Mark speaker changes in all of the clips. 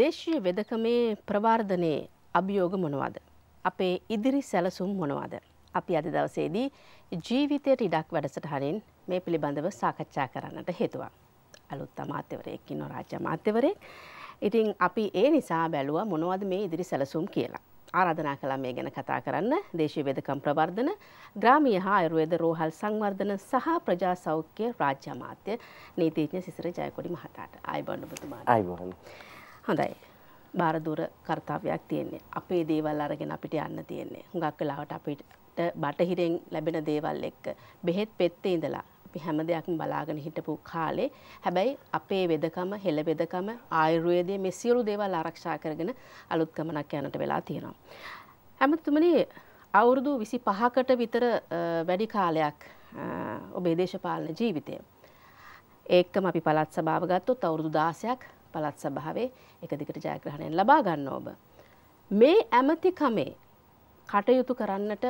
Speaker 1: දේශීය වෙදකමේ ප්‍රවාර්ධනයේ අභියෝග මොනවද. අපේ ඉදිරි සැලසුම් මොනවද. අපි අද දවසේදී ජීවිතයට ඉඩක් වැඩසටහනින් මේ පිළිබඳව සාකච්ඡා කරන්නට හේතුවක්. අලුත් අමාත්‍යවරයෙක්කි නොරාජ්‍ය මාත්‍යවරයෙක්. ඉතින් අපි ඒ නිසා බැලුව මොනවද මේ ඉදිරි සැලසුම් කියලා. ආරාධනා කළා මේ ගැන කතා කරන්න දේශීය වෙදකම් ප්‍රවර්ධන ග්‍රාමීය හා ආයුර්වේද රෝහල් සංවර්ධන සහ ප්‍රජා සෞඛ්‍ය රාජ්‍ය අමාත්‍ය නීතිඥ සිසිර ජයකොඩි මහතාට ආයිබෝන් ඔබතුමාට. ආයිබෝන්. හොඳයි. බාර දුර කාර්යයක් තියෙන්නේ. අපේ දේවල් අරගෙන අපිට යන්න තියෙන්නේ. හුඟක් වෙලාවට අපිට බටහිරෙන් ලැබෙන දේවල් එක්ක බෙහෙත් පෙත්තේ ඉඳලා අපි හැම දෙයක්ම බලාගෙන හිටපු කාලේ හැබැයි අපේ වෙදකම හෙළ වෙදකම ආයුර්වේදයේ මේ සියලු දේවල් ආරක්ෂා කරගෙන අලුත් ගමනක් යන්නට වෙලා තියෙනවා. හැමතුමනි අවුරුදු 25කට විතර වැඩි කාලයක් ඔබේ දේශපාලන ජීවිතය. ඒකම අපි පළාත් සභාව ගත්තොත් අවුරුදු 16ක් පළත් සභාවේ එක දිගට ජයග්‍රහණයෙන් ලබා ගන්න ඔබ. මේ ඇමතිකමේ කටයුතු කරන්නට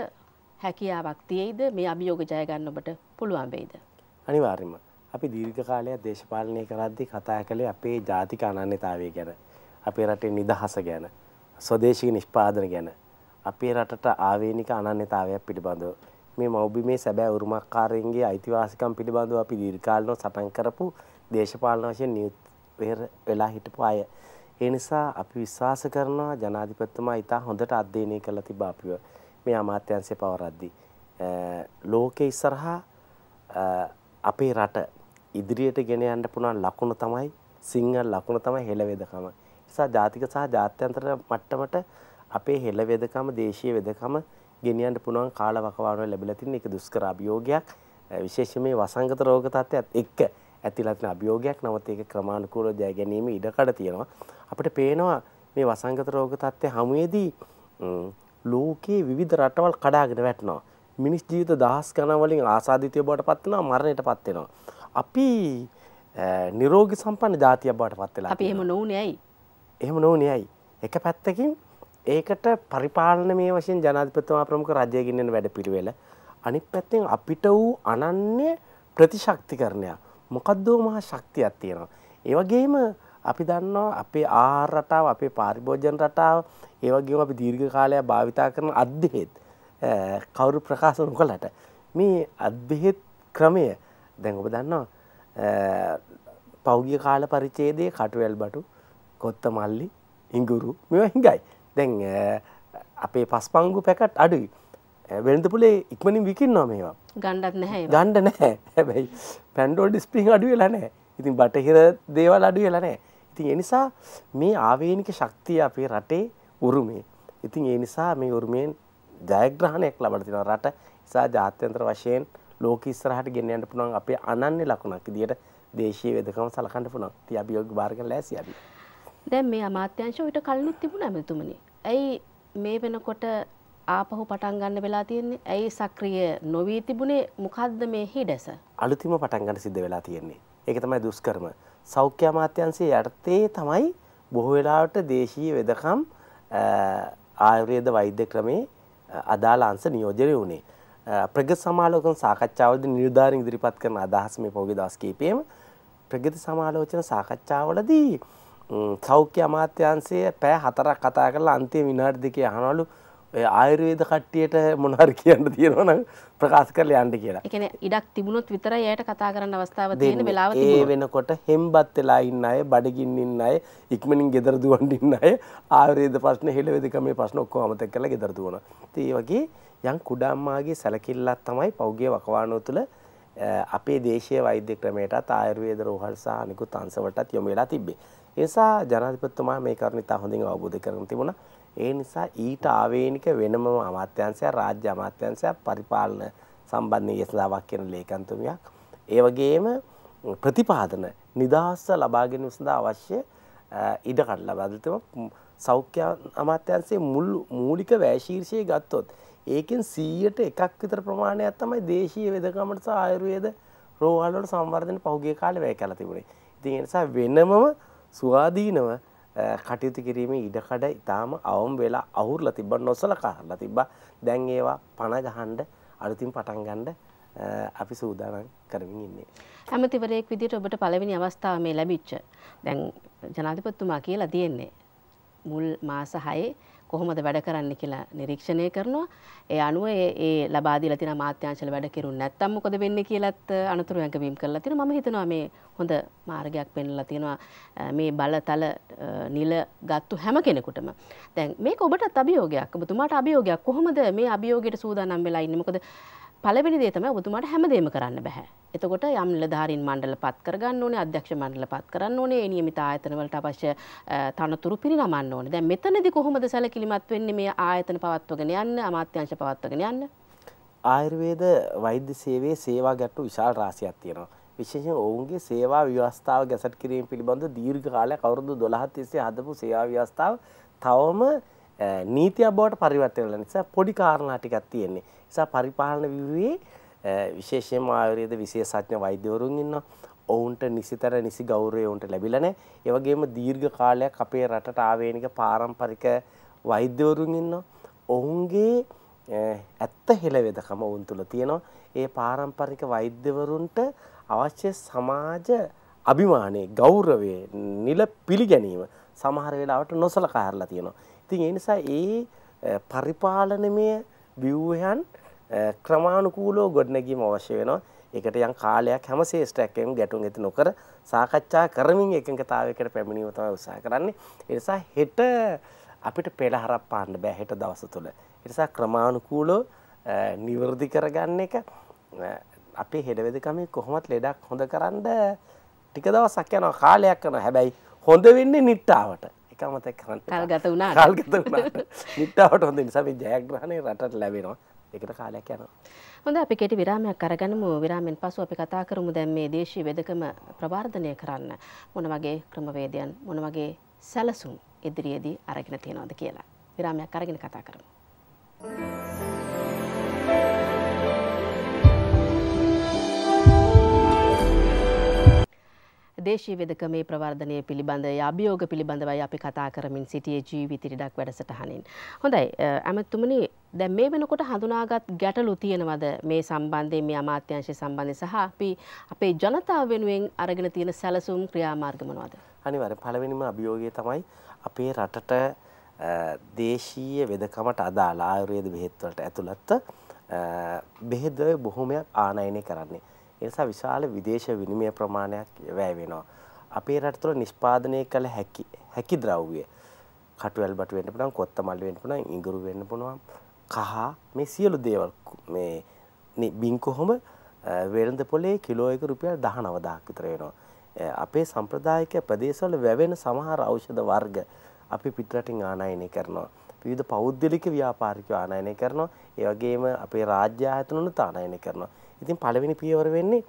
Speaker 1: හැකියාවක් තියෙයිද මේ අභියෝග ජය ගන්න ඔබට පුළුවන් වෙයිද?
Speaker 2: අනිවාර්යයෙන්ම. අපි දීර්ඝ කාලයක් දේශපාලනය කරද්දී කතා කළේ අපේ ජාතික අනන්‍යතාවය ගැන. අපේ රටේ නිදහස ගැන. ස්වදේශීය නිෂ්පාදන ගැන. අපේ රටට ආවේනික අනන්‍යතාවයක් පිළිබඳව. මේ මෞබිමේ සැබෑ උරුමකාරයන්ගේ අයිතිවාසිකම් පිළිබඳව අපි දීර්ඝ කාලනෝ සටන් කරපු දේශපාලන වශයෙන් වෙහෙර වෙලා හිටපු අය. ඒ නිසා අපි විශ්වාස කරනවා ජනාධිපතිතුමා ඉතා හොඳට අධ්‍යයනය කළා තිබා අපිව මේ අමාත්‍යංශය පවරද්දී. ලෝකයේ ඉස්සරහා අපේ රට ඉදිරියට ගෙන යන්න පුළුවන් ලකුණ තමයි සිංහල ලකුණ තමයි හෙළවේදකම. නිසා ජාතික සහ ජාත්‍යන්තර මට්ටමට අපේ හෙළවේදකම දේශීය වෙදකම ගෙනියන්න පුළුවන් කාලවකවානුව ලැබිලා තින්නේ ඒක දුෂ්කර අභියෝගයක්. විශේෂයෙන් මේ වසංගත රෝග තත්ත්වයත් එක්ක ඇතිලා තියෙන අභියෝගයක් නමුත් ඒක ක්‍රමානුකූලව ජය ගැනීම ඉඩකඩ තියෙනවා. අපිට පේනවා මේ වසංගත රෝග තත්ත්වය හමුවේදී ලෝකයේ විවිධ රටවල් කඩාගෙන වැටෙනවා. මිනිස් ජීවිත දහස් ගණන් වලින් ආසාදිතය බවට පත් වෙනවා මරණයට පත් වෙනවා. අපි නිරෝගී සම්පන්න ජාතියක් බවට පත් වෙලා. අපි එහෙම නොවුනේ ඇයි? එහෙම නොවුනේ ඇයි? එක පැත්තකින් ඒකට පරිපාලන මේ වශයෙන් ජනාධිපතිතුමා ප්‍රමුඛ රජය ගෙනියන වැඩපිළිවෙල අනිත් පැත්තෙන් අපිට වූ අනන්‍ය ප්‍රතිශක්තිකරණයක් මොකද්දෝ මහා ශක්තියක් තියෙනවා. ඒ වගේම අපි දන්නවා අපේ ආහාර රටාව, අපේ පාරිභෝජන රටාව, ඒ වගේම අපි දීර්ඝ කාලයක් භාවිතා කරන අද්භේත් කවුරු ප්‍රකාශ නොකළට මේ අද්භේත් ක්‍රමය දැන් ඔබ දන්නවා පෞගිය කාල පරිච්ඡේදයේ කටුවැල් බටු, කොත්ත මල්ලි, ඉඟුරු මේවා හිඟයි. දැන් අපේ පස්පංගු පැකට් අඩුයි. වෙළඳපොලේ ඉක්මනින් විකින්නවා මේවා.
Speaker 1: ගණ්ඩත් නැහැ
Speaker 2: ගණ්ඩ නැහැ හැබැයි පැන්ඩෝල් ඩිස්පිං අඩු වෙලා නෑ ඉතින් බටහිර දේවල් අඩු වෙලා නෑ ඉතින් එනිසා මේ ආවේනික ශක්තිය අපේ රටේ උරුමේ ඉතින් ඒ නිසා මේ උරුමයෙන් ජයග්‍රහණයක් ලබට තින රට නිසා ජාත්‍යන්ත්‍ර වශයෙන් ලෝක ස්රහට ගෙනයන්ට පුළන් අපේ අනන්‍ය ලකුණක් දිට දේශය වෙදකම සලකණඩ පුළන් ති අභියෝග භාර්ග ලෑසි අද
Speaker 1: දැන් මේ අමාත්‍යංශ ට කල්ලුත් තිබුණ ඇමතුමනි ඇයි මේ වෙනකොට ආපහු පටන් ගන්න වෙලා තියෙන්නේ. ඇයි සක්‍රිය නොවී තිබුණේ? මොකද්ද මේ හිඩැස?
Speaker 2: අලුතිම පටන් ගන්න සිද්ධ වෙලා තියෙන්නේ. ඒක තමයි දුෂ්කරම. සෞඛ්‍ය අමාත්‍යාංශයේ යටතේ තමයි බොහෝ වෙලාවට දේශීය වෙදකම් ආයුර්වේද වෛද්‍ය ක්‍රමේ අදාළ අංශ නියෝජනය වුණේ. ප්‍රගති සමාලෝචන සාකච්ඡාවලදී නිලධාරීන් ඉදිරිපත් කරන අදහස් මේ පොගේ දවස් කිහිපෙම ප්‍රගති සමාලෝචන සාකච්ඡාවලදී සෞඛ්‍ය අමාත්‍යාංශයේ පැය 4ක් කතා කරලා අන්තිම විනාඩි දෙකේ අහනවලු ආයුර්වේද කට්ටියට මොනහරි කියන්න තියෙනවා නම් ප්‍රකාශ කරලා යන්න කියලා. ඒ
Speaker 1: කියන්නේ ඉඩක් තිබුණොත් විතරයි එයාට කතා කරන්න අවස්ථාව තියෙන වෙලාව තිබුණා. ඒ
Speaker 2: වෙනකොට හෙම්බත් වෙලා ඉන්න අය, බඩගින්න ඉන්න අය, ඉක්මනින් ගෙදර දුවන්න ඉන්න අය ආයුර්වේද ප්‍රශ්න, හෙළවේදකම මේ ප්‍රශ්න ඔක්කොම අමතක කරලා ගෙදර දුවනවා. ඉතින් ඒ වගේ යම් කුඩා අම්මාගේ සැලකිල්ලක් තමයි පෞගේ වකවානුව තුළ අපේ දේශීය වෛද්‍ය ක්‍රමයටත් ආයුර්වේද රෝහල් සහ අනිකුත් අංශවලටත් යොමු වෙලා තිබ්බේ. ඒ නිසා ජනාධිපතිතුමා මේ කරුණ ඉතා හොඳින් අවබෝධ කරගෙන තිබුණා. ඒ නිසා ඊට ආවේනික වෙනම අමාත්‍යංශය රාජ්‍ය අමාත්‍යංශය පරිපාලන සම්බන්ධ යෙස්ලාවක් කියන ලේකම්තුමියක් ඒ වගේම ප්‍රතිපාදන නිදහස ලබා ගැනීම සඳහා අවශ්‍ය ඉඩකඩ ලබා දෙතම සෞඛ්‍ය අමාත්‍යංශයේ මුල් මූලික වැයශීර්ෂය ගත්තොත් ඒකෙන් 100ට එකක් විතර ප්‍රමාණයක් තමයි දේශීය වෙදකමට සහ ආයුර්වේද රෝහල් වල සංවර්ධන පහුගිය කාලේ වැය කරලා තිබුණේ. ඉතින් ඒ නිසා වෙනමම ස්වාධීනව කටයුතු කිරීමේ ඉඩකඩ ඉතාම අවම වෙලා අවුරලා තිබ්බ නොසලකා හරලා තිබ්බා. දැන් ඒවා පණ ගහන්න අලුතින් පටන් ගන්න අපි සූදානම් කරමින් ඉන්නේ.
Speaker 1: ඇමතිවරයෙක් විදිහට ඔබට පළවෙනි අවස්ථාව මේ ලැබිච්ච. දැන් ජනාධිපතිතුමා කියලා තියෙන්නේ මුල් මාස 6 කොහොමද වැඩ කරන්න කියලා නිරීක්ෂණය කරනවා. ඒ අනුව ඒ ලබා දීලා තියෙන අමාත්‍යාංශවල වැඩ කෙරුණ නැත්තම් මොකද වෙන්නේ කියලාත් අනතුරු ඇඟවීම් කරලා තියෙනවා. මම හිතනවා මේ හොඳ මාර්ගයක් පෙන්ලා තියෙනවා මේ බලතල නිල ගත්තු හැම කෙනෙකුටම. දැන් මේක ඔබටත් අභියෝගයක්. ඔබතුමාට අභියෝගයක්. කොහොමද මේ අභියෝගයට සූදානම් වෙලා ඉන්නේ? මොකද පළවෙනි දේ තමයි ඔබතුමාට හැමදේම කරන්න බෑ. එතකොට යම් නිලධාරීන් මණ්ඩල පත් කරගන්න ඕනේ, අධ්‍යක්ෂ මණ්ඩල පත් කරන්න ඕනේ, ඒ නියමිත ආයතන වලට අවශ්‍ය තනතුරු පිරිනමන්න ඕනේ. දැන් මෙතනදී කොහොමද සැලකිලිමත් වෙන්නේ මේ ආයතන පවත්වගෙන යන්න, අමාත්‍යාංශ පවත්වගෙන යන්න?
Speaker 2: ආයුර්වේද වෛද්‍ය සේවයේ සේවා ගැට්ටු විශාල රාශියක් තියෙනවා. විශේෂයෙන් ඔවුන්ගේ සේවා ව්‍යවස්ථාව ගැසට් කිරීම පිළිබඳ දීර්ඝ කාලයක් අවුරුදු 12 තිස්සේ හදපු සේවා ව්‍යවස්ථාව තවම නීතියක් බවට පරිවර්තනය වෙලා නිසා පොඩි කාරණා ටිකක් තියෙන්නේ. නිසා පරිපාලන විභාගයේ විශේෂයෙන්ම ආයුර්වේද විශේෂඥ වෛද්‍යවරුන් ඉන්නවා. ඔවුන්ට නිසිතර නිසි ගෞරවය ඔවුන්ට ලැබිලා නැහැ. ඒ වගේම දීර්ඝ කාලයක් අපේ රටට ආවේනික පාරම්පරික වෛද්‍යවරුන් ඉන්නවා. ඔවුන්ගේ ඇත්ත හෙළවෙදකම ඔවුන් තුල තියෙනවා. ඒ පාරම්පරික වෛද්‍යවරුන්ට අවශ්‍ය සමාජ අභිමානයේ ගෞරවයේ නිල පිළිගැනීම සමහර වෙලාවට නොසලකා හරලා තියෙනවා. ඉතින් ඒ නිසා ඒ පරිපාලනමය ව්‍යුහයන් ක්‍රමානුකූලව ගොඩනැගීම අවශ්‍ය වෙනවා. ඒකට යම් කාලයක් හැම ශේෂ්ඨයක්ම ගැටුම් ඇති නොකර සාකච්ඡා කරමින් එකඟතාවයකට පැමිණීම තමයි උත්සාහ කරන්නේ. ඒ නිසා හෙට අපිට පෙළහරක් පාන්න බෑ හෙට දවස තුල. ඒ නිසා ක්‍රමානුකූලව නිවර්දි කරගන්න එක අපේ හෙඩවෙදකමේ කොහොමත් ලෙඩක් හොඳ කරන්න ටික දවසක් යනවා කාලයක් යනවා. හැබැයි හොඳ වෙන්නේ නිට්ටාවට. එක්ක අමතක කරන්න
Speaker 1: කල්ගත වුණා කල්ගත වුණා
Speaker 2: නිට්ටාවට හොඳ නිසා මේ ජයග්‍රහණය රටට ලැබෙනවා ඒකට කාලයක් යනවා
Speaker 1: හොඳ අපි කෙටි විරාමයක් අරගනිමු විරාමෙන් පසු අපි කතා කරමු දැන් මේ දේශීය වෙදකම ප්‍රවර්ධනය කරන්න මොන වගේ ක්‍රමවේදයන් මොන වගේ සැලසුම් ඉදිරියේදී අරගෙන තියෙනවද කියලා විරාමයක් අරගෙන කතා කරමු දේශී වෙදකමේ ප්‍රවර්ධනය පිළිබඳ අභියෝග පිළිබඳවයි අපි කතා කරමින් සිටියේ ජීවිතිරිඩක් වැඩසටහනින්. හොඳයි ඇමත්තුමනි දැන් මේ වෙනකොට හඳුනාගත් ගැටලු තියෙනවද මේ සම්බන්ධයෙන් මේ අමාත්‍යංශය සම්බන්ධයෙන් සහ අපි අපේ ජනතාව වෙනුවෙන් අරගෙන තියෙන සැලසුම් ක්‍රියාමාර්ග මොනවද?
Speaker 2: අනිවාර්යෙන් පළවෙනිම අභියෝගය තමයි අපේ රටට දේශීය වෙදකමට අදාළ ආයුර්වේද බෙහෙත් වලට ඇතුළත් බෙහෙත් බොහොමයක් ආනයනය කරන්නේ. ඒ නිසා විශාල විදේශ විනිමය ප්‍රමාණයක් වැය වෙනවා. අපේ රට තුළ නිෂ්පාදනය කළ හැකි හැකි ද්‍රව්‍ය කටුවැල් බටු වෙන්න පුළුවන්, කොත්තමල්ලි වෙන්න පුළුවන්, ඉඟුරු වෙන්න පුළුවන්, කහ මේ සියලු දේවල් මේ බින් කොහොම වෙළඳ පොලේ කිලෝ එක රුපියල් 19000ක් විතර වෙනවා. අපේ සම්ප්‍රදායික ප්‍රදේශවල වැවෙන සමහර ඖෂධ වර්ග අපි පිටරටින් ආනයනය කරනවා. විවිධ පෞද්ගලික ව්‍යාපාරිකයෝ ආනයනය කරනවා. ඒ වගේම අපේ රාජ්‍ය ආයතන උනුත් ආනයනය කරනවා. ඉතින් පළවෙනි පියවර වෙන්නේ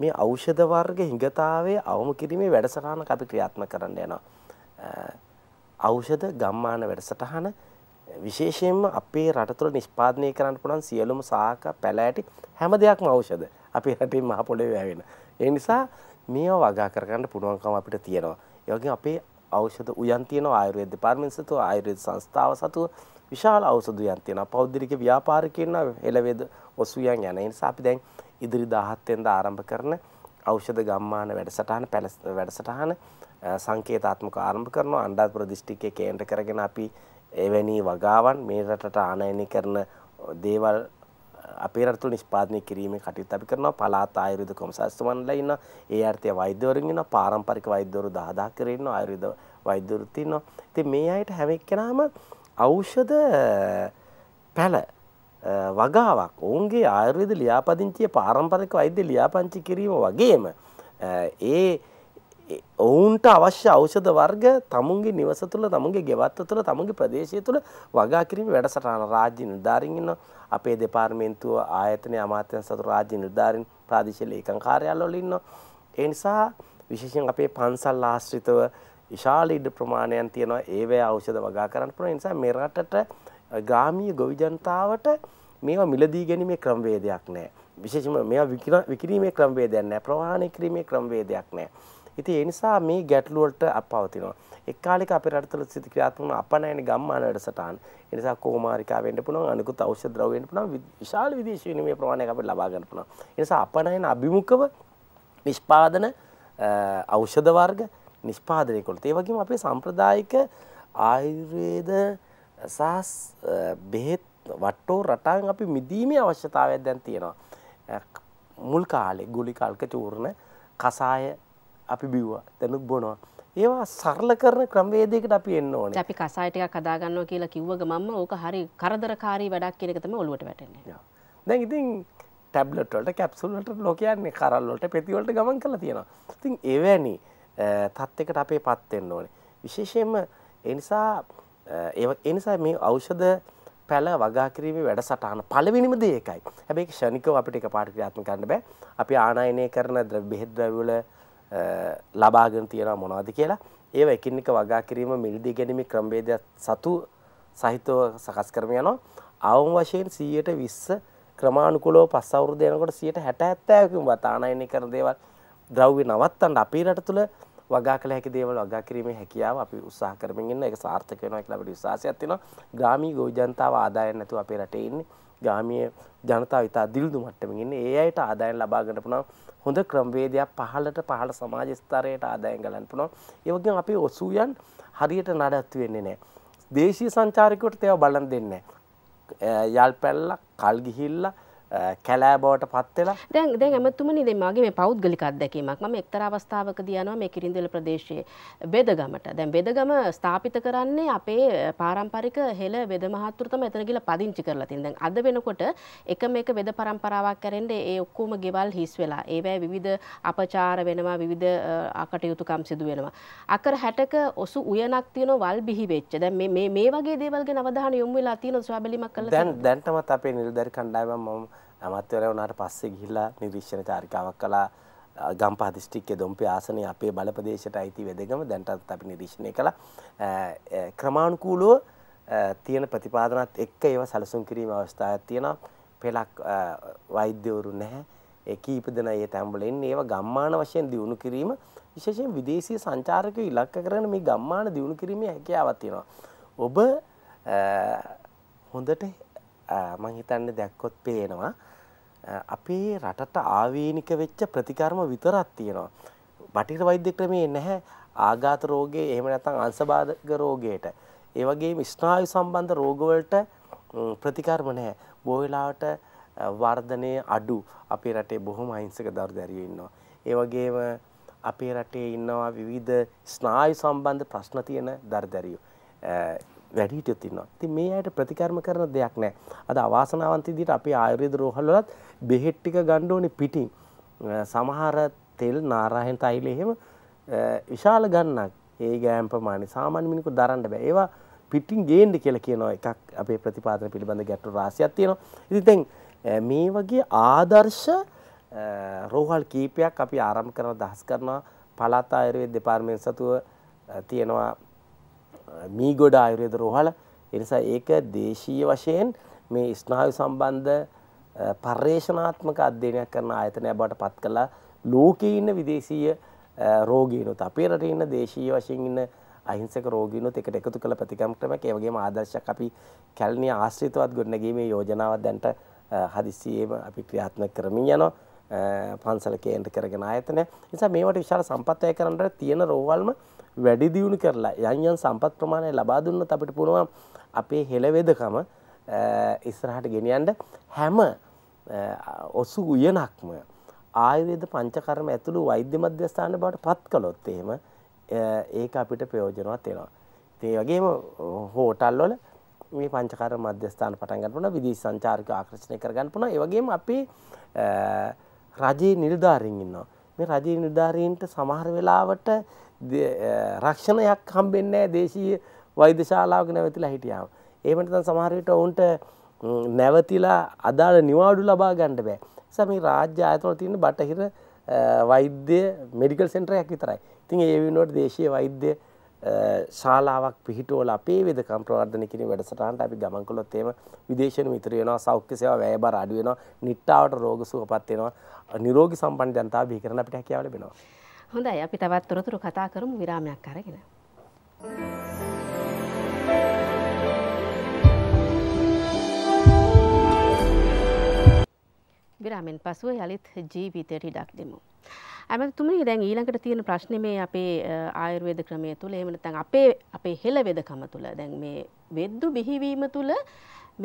Speaker 2: මේ ඖෂධ වර්ග හිඟතාවයේ අවම කිරීමේ වැඩසටහනක් අපි ක්‍රියාත්මක කරන්න යනවා. ඖෂධ ගම්මාන වැඩසටහන විශේෂයෙන්ම අපේ රට තුළ නිෂ්පාදනය කරන්න පුළුවන් සියලුම සාක පැලෑටි හැම දෙයක්ම ඖෂධ. අපේ රටේ මහ පොළොවේ වැවෙන. ඒ නිසා මේව වගා කරගන්න පුළුවන්කම අපිට තියෙනවා. ඒ වගේම අපේ ඖෂධ උයන් තියෙනවා ආයුර්වේද දෙපාර්තමේන්තුව සතුව ආයුර්වේද සංස්ථාව සතුව විශාල ඖෂධ උයන් තියෙනවා. පෞද්ගලික ව්‍යාපාරිකයන් හෙළවේද ඔසුයන් යන නිසා අපි දැන් ඉදිරි 17 වෙනිදා ආරම්භ කරන ඖෂධ ගම්මාන වැඩසටහන වැඩසටහන සංකේතාත්මක ආරම්භ කරනවා අනුරාධපුර දිස්ත්‍රික්කයේ කේන්ද්‍ර කරගෙන අපි එවැනි වගාවන් මේ රටට ආනයනය කරන දේවල් අපේ රට තුළ නිෂ්පාදනය කිරීමේ කටයුතු අපි කරනවා පළාත් ආයුර්වේද කොමසාරිස්තුමන්ලා ඉන්නවා ඒ අර්ථයේ වෛද්‍යවරුන් ඉන්නවා පාරම්පරික වෛද්‍යවරු 10000 කර ඉන්නවා ආයුර්වේද වෛද්‍යවරුත් ඉන්නවා ඉතින් මේ අයට හැම එක්කෙනාම ඖෂධ පැල වගාවක් ඔවුන්ගේ ආයුර්වේද ලියාපදිංචිය පාරම්පරික වෛද්‍ය ලියාපංචි කිරීම වගේම ඒ ඔවුන්ට අවශ්‍ය ඖෂධ වර්ග තමුන්ගේ නිවස තුළ තමුන්ගේ ගෙවත්ව තුළ තමුන්ගේ ප්‍රදේශය තුළ වගා කිරීම වැඩසටහන රාජ්‍ය නිර්ධාරීන් ඉන්න අපේ දෙපාර්තමේන්තුව ආයතනය අමාත්‍යංශ සතු රාජ්‍ය නිර්ධාරීන් ප්‍රාදේශීය ලේකම් කාර්යාලවල ඉන්නවා ඒ නිසා විශේෂයෙන් අපේ පන්සල් ආශ්‍රිතව විශාල ඉඩ ප්‍රමාණයන් තියෙනවා ඒවැ ඖෂධ වගා කරන්න පුළුවන් නිසා මේ රටට ගාමීය ගොවි ජනතාවට මේවා මිලදී ගැනීමේ ක්‍රමවේදයක් නැහැ. විශේෂම මේවා විකිරීමේ ක්‍රමවේදයක් නැහැ. ප්‍රවාහණය කිරීමේ ක්‍රමවේදයක් නැහැ. ඉතින් ඒ නිසා මේ ගැටලු වලට අපවතිනවා. එක් කාලයක අපේ රටවල සිට ක්‍රියාත්මක වුණ අපනයන ගම්මාන වැඩසටහන්. ඒ නිසා කෝමාරිකා වෙන්න පුළුවන්, අනිකුත් ඖෂධ ද්‍රව්‍ය වෙන්න පුළුවන්, විශාල විදේශ විනිමය ප්‍රමාණයක් අපිට ලබා ගන්න පුළුවන්. ඒ නිසා අපනයන අභිමුඛව නිෂ්පාදන ඖෂධ වර්ග නිෂ්පාදනය කළොත් ඒ වගේම අපේ සම්ප්‍රදායික ආයුර්වේද සහ බෙහෙත් වට්ටෝ රටාන් අපි මිදීමේ අවශ්‍යතාවයක් දැන් තියෙනවා. මුල් කාලේ ගුලිකල්ක චූර්ණ කසාය අපි බිව්වා දැනුත් බොනවා. ඒවා සරල කරන ක්‍රමවේදයකට අපි එන්න ඕනේ.
Speaker 1: අපි කසාය ටිකක් හදාගන්නවා කියලා කිව්ව ගමන්ම ඕක හරි කරදරකාරී වැඩක් කියන එක තමයි ඔළුවට වැටෙන්නේ.
Speaker 2: දැන් ඉතින් ටැබ්ලට් වලට කැප්සුල් වලට ලෝ කියන්නේ කරල් වලට පෙති වලට ගමන් කරලා තියෙනවා. ඉතින් එවැනි තත්යකට අපේ පත් වෙන්න ඕනේ. විශේෂයෙන්ම ඒ නිසා ඒ නිසා මේ ඖෂධ පැල වගා කිරීමේ වැඩසටහන පළවෙනිම දේ ඒකයි. හැබැයි ක්ෂණිකව අපිට එක පාට ක්‍රියාත්මක කරන්න බෑ. අපි ආනයනය කරන බෙහෙත් ද්‍රව්‍ය වල ලබාගෙන තියෙනවා මොනවද කියලා. ඒව එකින් එක වගා කිරීම මිලදී ගැනීම ක්‍රමවේදය සතු සහිතව සකස් කරම යනවා. අවම වශයෙන් 120 ක්‍රමානුකූලව පස් අවුරුදු යනකොට 60 70 70කින් වත් ආනයනය කරන දේවල් ද්‍රව්‍ය නවත්තන්න අපේ රට තුළ වගා කළ හැකි දේවල් වගා කිරීමේ හැකියාව අපි උත්සාහ කරමින් ඉන්න ඒක සාර්ථක වෙනවා කියලා අපිට විශ්වාසයක් තියෙනවා ග්‍රාමීය ගෝ ජනතාව ආදායම් නැතුව අපේ රටේ ඉන්නේ ග්‍රාමීය ජනතාව ඉතා දිළිඳු මට්ටමින් ඉන්නේ ඒ අයට ආදායම් ලබා ගන්න පුළුවන් හොඳ ක්‍රමවේදයක් පහළට පහළ සමාජ ස්තරයට ආදායම් ගලන්න පුළුවන් ඒ වගේම අපි ඔසුයන් හරියට නඩත්තු වෙන්නේ නැහැ දේශීය සංචාරකයකට ඒවා බලන් දෙන්නේ නැහැ යාල් පැල්ලා කල් ගිහිල්ලා කැලෑ බවට පත්
Speaker 1: වෙලා දැන් දැන් ඇමතුමනි දැන් මගේ මේ පෞද්ගලික අත්දැකීමක් මම එක්තරා අවස්ථාවකදී යනවා මේ කිරින්දෙල ප්‍රදේශයේ බෙදගමට දැන් බෙදගම ස්ථාපිත කරන්නේ අපේ පාරම්පරික හෙළ බෙද මහත්තුරු තමයි එතන ගිහලා පදිංචි කරලා තියෙන්නේ දැන් අද වෙනකොට එකම එක බෙද પરම්පරාවක් කරන්නේ ඒ ඔක්කොම ගෙවල් හිස් වෙලා ඒවැය විවිධ අපචාර වෙනවා විවිධ අකටයුතුකම් සිදු වෙනවා අකර 60ක ඔසු උයනක් තියෙනවා වල් බිහි වෙච්ච දැන් මේ මේ වගේ දේවල් ගැන අවධානය යොමු වෙලා තියෙනවා සුවබැලීමක් කළා දැන්
Speaker 2: දැන් තමත් අපේ නිලධාරී කණ්ඩායම මම අමාත්‍යවරයා වුණාට පස්සේ ගිහිල්ලා නිරීක්ෂණ චාරිකාවක් කළා ගම්පහ දිස්ත්‍රික්කයේ දොම්පේ ආසනයේ අපේ බලප්‍රදේශයට අයිති වෙදගම දැන්ටත් අපි නිරීක්ෂණය කළා ක්‍රමානුකූලව තියෙන ප්‍රතිපාදනත් එක්ක ඒව සැලසුම් කිරීම අවස්ථාවක් තියෙනවා පෙළක් වෛද්‍යවරු නැහැ ඒ කීප දෙනා ඒ තැන්වල එන්නේ ඒව ගම්මාන වශයෙන් දියුණු කිරීම විශේෂයෙන් විදේශීය සංචාරකයෝ ඉලක්ක කරගෙන මේ ගම්මාන දියුණු කිරීමේ හැකියාවක් තියෙනවා ඔබ හොඳට මං හිතන්නේ දැක්කොත් පේනවා අපේ රටට ආවේනික වෙච්ච ප්‍රතිකර්ම විතරක් තියෙනවා. බටහිර වෛද්‍ය ක්‍රමයේ නැහැ ආඝාත රෝගේ එහෙම නැත්නම් අංශබාධක රෝගයට. ඒ වගේම ස්නායු සම්බන්ධ රෝගවලට ප්‍රතිකර්ම නැහැ. බොහෝ වෙලාවට වර්ධනය අඩු අපේ රටේ බොහොම අහිංසක දරුදැරියෝ ඉන්නවා. ඒ වගේම අපේ රටේ ඉන්නවා විවිධ ස්නායු සම්බන්ධ ප්‍රශ්න තියෙන දරුදැරියෝ. වැඩි හිටියොත් ඉන්නවා. ඉතින් මේ අයට ප්‍රතිකර්ම කරන දෙයක් නැහැ. අද අවාසනාවන්ත විදිහට අපි ආයුර්වේද රෝහල් වලත් බෙහෙත් ටික ගන්න ඕනේ පිටින්. සමහර තෙල් නාරායන තෛල එහෙම විශාල ගණනක්. ඒ ගෑම් ප්‍රමාණය සාමාන්‍ය මිනිකු දරන්න බෑ. ඒවා පිටින් ගේන්න කියලා කියනවා එකක් අපේ ප්‍රතිපාදන පිළිබඳ ගැටලු රාශියක් තියෙනවා. ඉතින් මේ වගේ ආදර්ශ රෝහල් කීපයක් අපි ආරම්භ කරන දහස් කරනවා පළාත් ආයුර්වේද දෙපාර්තමේන්තුව තියෙනවා මී ගොඩ ආයුර්වේද රෝහල එනිසා ඒක දේශීය වශයෙන් මේ ස්නායු සම්බන්ධ පර්යේෂණාත්මක අධ්‍යයනයක් කරන ආයතනය බවට පත් කළා ලෝකයේ ඉන්න විදේශීය රෝගීනොත් අපේ රටේ ඉන්න දේශීය වශයෙන් ඉන්න අහිංසක රෝගීනොත් එකට එකතු කළ ප්‍රතිකම් ක්‍රමයක් ඒ වගේම ආදර්ශයක් අපි කැලණිය ආශ්‍රිතවත් ගොඩනැගීමේ යෝජනාවක් දැන්ට හදිසියෙම අපි ක්‍රියාත්මක කරමින් යනවා පන්සල කේන්ද්‍ර කරගෙන ආයතනය. නිසා මේවට විශාල සම්පත් අය කරන්නට තියෙන රෝවල්ම වැඩි දියුණු කරලා යන් යන් සම්පත් ප්‍රමාණය ලබා දුන්නොත් අපිට පුළුවන් අපේ හෙළවෙදකම ඉස්සරහට ගෙනියන්න හැම ඔසු උයනක්ම ආයුර්වේද පංචකර්ම ඇතුළු වෛද්‍ය මධ්‍යස්ථාන බවට පත් කළොත් එහෙම ඒක අපිට ප්‍රයෝජනවත් වෙනවා. ඒ වගේම හෝටල් වල මේ පංචකර්ම මධ්‍යස්ථාන පටන් ගන්න පුළුවන් විදේශ සංචාරක ආකර්ෂණය කර ගන්න පුළුවන්. ඒ වගේම අපේ රජයේ නිලධාරීන් ඉන්නවා. මේ රජයේ නිලධාරීන්ට සමහර වෙලාවට රක්ෂණයක් හම්බෙන්නේ නැහැ දේශීය වෛද්‍ය ශාලාවක නැවතිලා හිටියාම. එහෙම නැත්නම් සමහර විට ඔවුන්ට නැවතිලා අදාළ නිවාඩු ලබා ගන්න බෑ. නිසා මේ රාජ්‍ය ආයතන තියෙන බටහිර වෛද්‍ය මෙඩිකල් සෙන්ටරයක් විතරයි. ඉතින් ඒ වෙනුවට දේශීය වෛද්‍ය ශාලාවක් පිහිටෝල අපේ වෙදකම් ප්‍රවර්ධන කිරීම වැඩසටහනට අපි ගමන් කළොත් එහෙම විදේශෙනුම ඉතුරු වෙනවා සෞඛ්‍ය සේවා වැයබර අඩු වෙනවා නිට්ටාවට රෝග සුවපත් වෙනවා නිරෝගී සම්පන්න ජනතාව බිහි කරන්න අපිට හැකියාව ලැබෙනවා
Speaker 1: හොඳයි අපි තවත් තොරතුරු කතා කරමු විරාමයක් අරගෙන විරාමෙන් පසුව යළිත් ජීවිතයට ඉඩක් දෙමු ඇමතුමනි දැන් ඊළඟට තියෙන ප්‍රශ්නේ මේ අපේ ආයුර්වේද ක්‍රමය තුල එහෙම නැත්නම් අපේ අපේ හෙළ වෙදකම තුල දැන් මේ වෙද්දු බිහිවීම තුල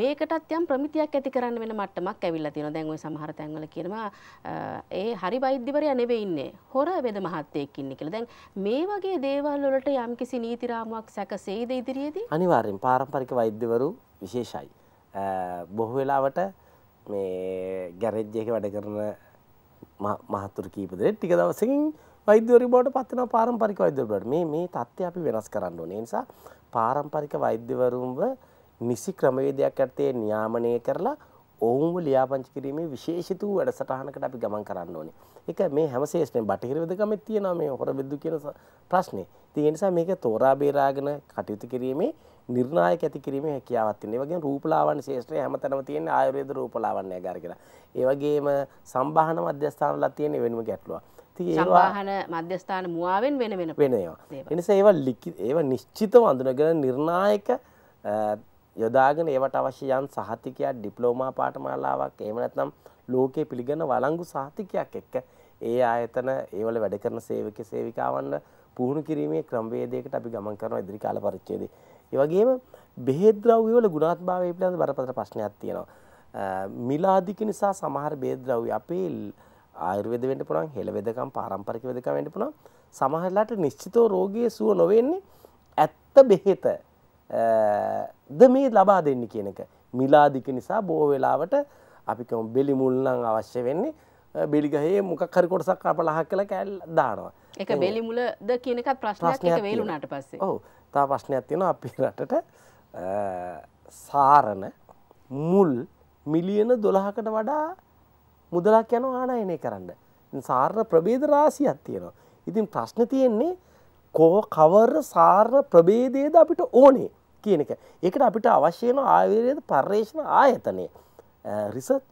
Speaker 1: මේකටත් යම් ප්‍රමිතියක් ඇති කරන්න වෙන මට්ටමක් ඇවිල්ලා තියෙනවා. දැන් ওই සමහර තැන්වල කියනවා ඒ හරි වෛද්‍යවරයා නෙවෙයි ඉන්නේ. හොර වේද මහත්තයෙක් ඉන්නේ කියලා. දැන් මේ වගේ දේවල් වලට යම්කිසි නීති රාමුවක් සැකසෙයිද ඉදිරියේදී?
Speaker 2: අනිවාර්යෙන් පාරම්පරික වෛද්‍යවරු විශේෂයි. බොහෝ වෙලාවට මේ ගැරේජ් එකේ වැඩ කරන මහත්තුර කීපදරේ ටික දවසකින් වෛද්‍යවරි බවට පත්වන පාරම්පරික වෛද්‍යවරට මේ මේ තත්ත්වය අපි වෙනස් කරන්න ඕනේ. නිසා පාරම්පරික වෛද්‍යවරුන්ව නිසි ක්‍රමවේදයක් ඇත්තේ නියාමනය කරලා ඔවුන්ව ලියාපංචි කිරීමේ විශේෂිත වූ වැඩසටහනකට අපි ගමන් කරන්න ඕනේ. ඒක මේ හැම ශේෂ්ඨම බටහිර වෙදකමේ තියෙනවා මේ හොර බෙද්දු කියන ප්‍රශ්නේ. ඉතින් ඒ නිසා මේක තෝරා බේරාගෙන කටයුතු කිරීමේ නිර්ණායක ඇති කිරීමේ හැකියාවක් තියෙනවා. ඒ වගේම රූපලාවන්‍ය ශේෂ්ත්‍රය හැමතැනම තියෙන ආයුර්වේද රූපලාවන්‍ය ගාර කියලා. ඒ වගේම සම්භාහන මධ්‍යස්ථානවල තියෙන වෙනම ගැටලුවක්. ඉතින් ඒවා
Speaker 1: සම්භාහන මධ්‍යස්ථාන මුවාවෙන් වෙන වෙන වෙන
Speaker 2: ඒවා. ඒ නිසා ඒවා ලිඛිත ඒවා නිශ්චිතව අඳුනගෙන නිර්ණායක යොදාගෙන ඒවට අවශ්‍ය යම් සහතිකයක් ඩිප්ලෝමා පාඨමාලාවක් එහෙම නැත්නම් ලෝකයේ පිළිගන්න වළංගු සහතිකයක් එක්ක ඒ ආයතන ඒවල වැඩ කරන සේවක සේවිකාවන්ව පුහුණු කිරීමේ ක්‍රමවේදයකට අපි ගමන් කරන ඉදිරි කාල පරිච්ඡේදයේ ඒ වගේම බෙහෙත් ද්‍රව්‍ය වල ගුණාත්භාවය පිළිබඳ බරපතල ප්‍රශ්නයක් තියෙනවා. මිලාදික නිසා සමහර බෙහෙත් ද්‍රව්‍ය අපේ ආයුර්වේද වෙන්න පුළුවන්, හෙළ වෙදකම්, පාරම්පරික වෙදකම් වෙන්න පුළුවන්. සමහරලාට නිශ්චිතව රෝගයේ සුව නොවෙන්නේ ඇත්ත බෙහෙත ද මේ ලබා දෙන්න කියන එක. මිලාදික නිසා බොහෝ වෙලාවට අපි කමු බෙලි මුල් නම් අවශ්‍ය වෙන්නේ බෙලි ගහේ මොකක් හරි කොටසක් අපලහක් කියලා කෑල්ල දානවා.
Speaker 1: ඒක බෙලි මුලද කියන එකත් ප්‍රශ්නයක් ඒක වේලුණාට
Speaker 2: පස්සේ. ඔව්. තා ප්‍රශ්නයක් තියෙනවා අපි රටට සාරණ මුල් මිලියන 12කට වඩා මුදලක් යනවා ආනයනය කරන්න. සාරණ ප්‍රභේද රාශියක් තියෙනවා. ඉතින් ප්‍රශ්න තියෙන්නේ කෝ කවර සාරණ ප්‍රභේදයේද අපිට ඕනේ කියන එක. ඒකට අපිට අවශ්‍ය වෙන ආයුර්වේද පර්යේෂණ ආයතනය රිසර්ච්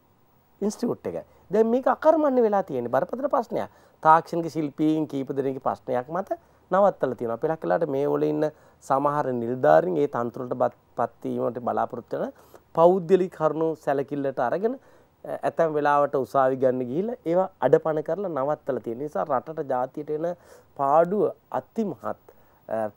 Speaker 2: ඉන්ස්ටිටියුට් එක. දැන් මේක අකර්මණ්‍ය වෙලා තියෙන බරපතල ප්‍රශ්නයක්. තාක්ෂණික ශිල්පීන් කීප දෙනෙක්ගේ ප්‍රශ්නයක් මත නවත්තල තියෙන අපිලක් කලාට මේ වල ඉන්න සමහර නිල්ධාරින් ඒ තන්තුරට පත්වීමට බලාපොරොත්තු වෙන පෞද්ගලික කරුණු සැලකිල්ලට අරගෙන ඇතැම් වෙලාවට උසාවි ගන්න ගිහිල්ලා ඒවා අඩපණ කරලා නවත්තලා තියෙන නිසා රටට ජාතියට එන පාඩුව අතිමහත්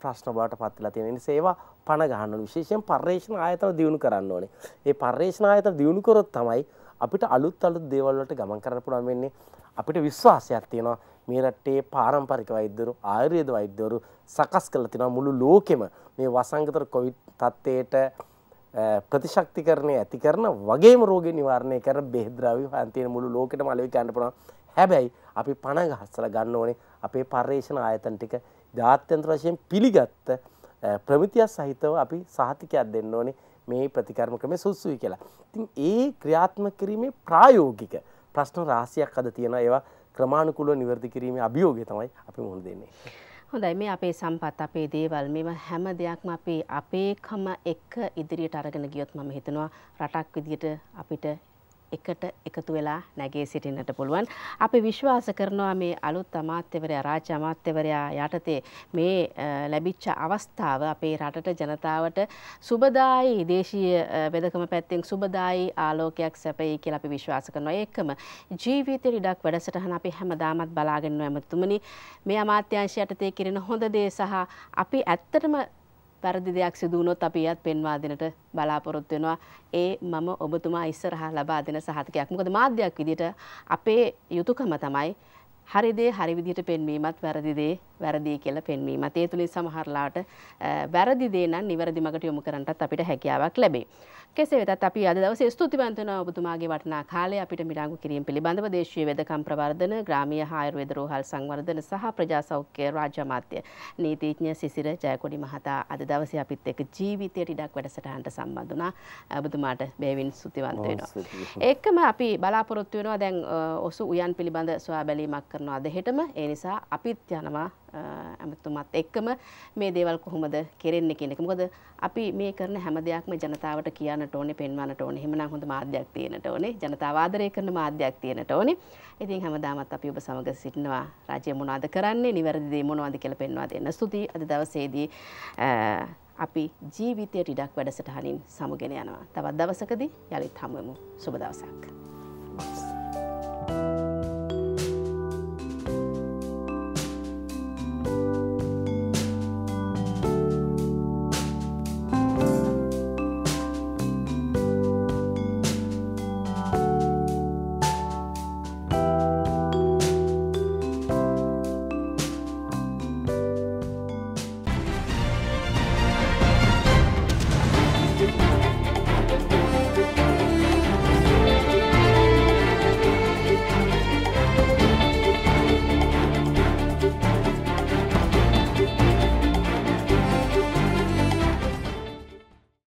Speaker 2: ප්‍රශ්න බවට පත් වෙලා තියෙන නිසා ඒවා පණ ගන්න ඕනේ විශේෂයෙන් පර්යේෂණ ආයතන දියුණු කරන්න ඕනේ. ඒ පර්යේෂණ ආයතන දියුණු කරොත් තමයි අපිට අලුත් අලුත් දේවල් වලට ගමන් කරන්න පුළුවන් වෙන්නේ. අපිට විශ්වාසයක් තියෙනවා මේ රටේ පාරම්පරික වෛද්‍යවරු ආයුර්වේද වෛද්‍යවරු සකස් කරලා තිනවා මුළු ලෝකෙම මේ වසංගතර කොවිඩ් තත්ත්වයට ප්‍රතිශක්තිකරණය ඇති කරන වගේම රෝග නිවාරණය කර බෙහෙද්‍රව්‍ය හොයන් තියෙන මුළු ලෝකෙටම අලෙවි කියන්න පුළුවන් හැබැයි අපි පණ ගහස්සලා ගන්න ඕනේ අපේ පර්යේෂණ ආයතන ටික ජාත්‍යන්තර වශයෙන් පිළිගත්ත ප්‍රමිතියක් සහිතව අපි සහතිකයක් දෙන්න ඕනේ මේ ප්‍රතිකර්ම ක්‍රමය සුසුයි කියලා. ඉතින් ඒ ක්‍රියාත්මක කිරීමේ ප්‍රායෝගික ප්‍රශ්න රාශියක් අද තියෙනවා ඒවා ක්‍රමාණුකුලව නිවැරදි කිරීමේ අභියෝගය තමයි අපි මුහුණ දෙන්නේ.
Speaker 1: හොඳයි මේ අපේ සම්පත් අපේ දේවල් මේව හැම දෙයක්ම අපේ අපේකම එක ඉදිරියට අරගෙන ගියොත් මම හිතනවා රටක් විදියට අපිට එකට එකතු වෙලා නැගේ සිටින්නට පුළුවන්. අපි විශ්වාස කරනවා මේ අලුත් අමාත්‍යවරයා රාජ්‍ය අමාත්‍යවරයා යටතේ මේ ලැබිච්ච අවස්ථාව අපේ රටට ජනතාවට සුබදායි දේශීය වෙදකම පැත්තෙන් සුබදායි ආලෝකයක් සැපයි කියලා අපි විශ්වාස කරනවා. ඒකම ජීවිතේ ඉඩක් වැඩසටහන අපි හැමදාමත් බලාගෙන යමතුමනි මේ අමාත්‍යංශ යටතේ කිරීම හොඳ දේ සහ අපි ඇත්තටම වැරදි දෙයක් සිදු වුණොත් අපි ඒත් පෙන්වා දෙන්නට බලාපොරොත්තු වෙනවා. ඒ මම ඔබතුමා ඉස්සරහා ලබා දෙන සහතිකයක්. මොකද මාධ්‍යයක් විදිහට අපේ යුතුයකම තමයි හරි දේ හරි විදිහට පෙන්වීමත් වැරදි දේ වැරදි කියලා පෙන්වීම. ඒ තුලින් සමහරලාට වැරදි දේ නම් නිවැරදි මගට යොමු කරන්නත් අපිට හැකියාවක් ලැබේ. කෙසේ වෙතත් අපි අද දවසේ ස්තුතිවන්ත වෙනවා ඔබතුමාගේ වටිනා කාලය අපිට මිලාංගු කිරීම පිළිබඳව දේශීය වෙදකම් ප්‍රවර්ධන, ග්‍රාමීය ආයුර්වේද රෝහල් සංවර්ධන සහ ප්‍රජා සෞඛ්‍ය රාජ්‍ය අමාත්‍ය නීතිඥ සිසිර ජයකොඩි මහතා අද දවසේ අපිත් එක්ක ජීවිතයට ඉඩක් වැඩසටහනට සම්බන්ධ වුණා. ඔබතුමාට බැවින් ස්තුතිවන්ත වෙනවා. ඒකම අපි බලාපොරොත්තු වෙනවා දැන් ඔසු උයන් පිළිබඳ සොයා බැලීමක් කරනවා අද හෙටම. ඒ නිසා අපිත් යනවා ඇමතුමත් එක්කම මේ දේවල් කොහොමද කෙරෙන්නේ කියන එක. මොකද අපි මේ කරන හැම දෙයක්ම ජනතාවට කියන්නට ඕනේ, පෙන්වන්නට ඕනේ. එහෙමනම් හොඳ මාධ්‍යයක් තියෙන්නට ඕනේ. ජනතාව ආදරය කරන මාධ්‍යයක් තියෙන්නට ඕනේ. ඉතින් හැමදාමත් අපි ඔබ සමග සිටිනවා. රාජ්‍ය මොනවද කරන්නේ? නිවැරදි දේ මොනවද කියලා පෙන්වා දෙන්න. ස්තුතියි. අද දවසේදී අපි ජීවිතයට ඉඩක් වැඩසටහනින් සමුගෙන යනවා. තවත් දවසකදී යලිත් හමුවෙමු. සුබ දවසක්. Thanks.